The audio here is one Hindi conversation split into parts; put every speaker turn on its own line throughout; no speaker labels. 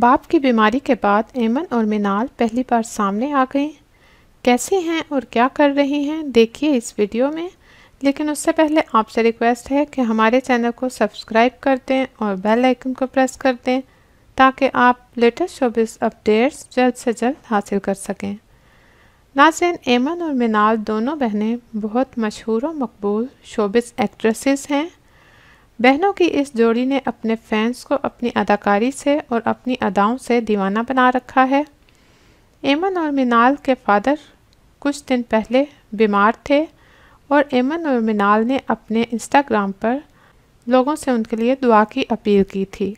बाप की बीमारी के बाद ऐमन और मिनाल पहली बार सामने आ गई कैसे हैं और क्या कर रही हैं देखिए इस वीडियो में लेकिन उससे पहले आपसे रिक्वेस्ट है कि हमारे चैनल को सब्सक्राइब कर दें और बेल आइकन को प्रेस कर दें ताकि आप लेटेस्ट शोबिस अपडेट्स जल्द से जल्द हासिल कर सकें नाजिन ऐमन और मिनाल दोनों बहनें बहुत मशहूर और मकबूल शोबिस एक्ट्रेसेस हैं बहनों की इस जोड़ी ने अपने फैंस को अपनी अदाकारी से और अपनी अदाओं से दीवाना बना रखा है एमन और मिनाल के फादर कुछ दिन पहले बीमार थे और एमन और मिनाल ने अपने इंस्टाग्राम पर लोगों से उनके लिए दुआ की अपील की थी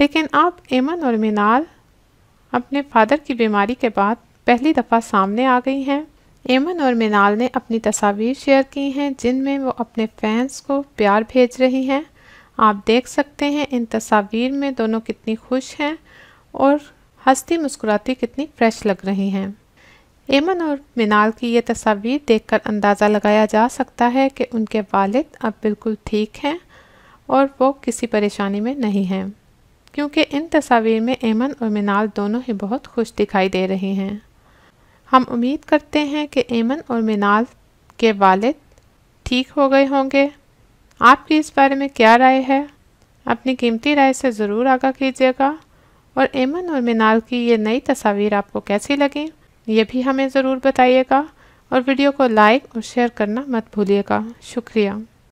लेकिन अब एमन और मिनाल अपने फादर की बीमारी के बाद पहली दफ़ा सामने आ गई हैं एमन और मिनाल ने अपनी तस्वीर शेयर की हैं जिनमें वो अपने फैंस को प्यार भेज रही हैं आप देख सकते हैं इन तस्वीर में दोनों कितनी खुश हैं और हंसती मुस्कुराती कितनी फ्रेश लग रही हैं एमन और मिनाल की ये तस्वीर देखकर अंदाज़ा लगाया जा सकता है कि उनके वालिद अब बिल्कुल ठीक हैं और वो किसी परेशानी में नहीं हैं क्योंकि इन तस्वीर में एमन और मिनाल दोनों ही बहुत खुश दिखाई दे रही हैं हम उम्मीद करते हैं कि एमन और मिनाल के वालिद ठीक हो गए होंगे आपकी इस बारे में क्या राय है अपनी कीमती राय से ज़रूर आगा कीजिएगा और एमन और मिनाल की ये नई तस्वीर आपको कैसी लगी ये भी हमें ज़रूर बताइएगा और वीडियो को लाइक और शेयर करना मत भूलिएगा शुक्रिया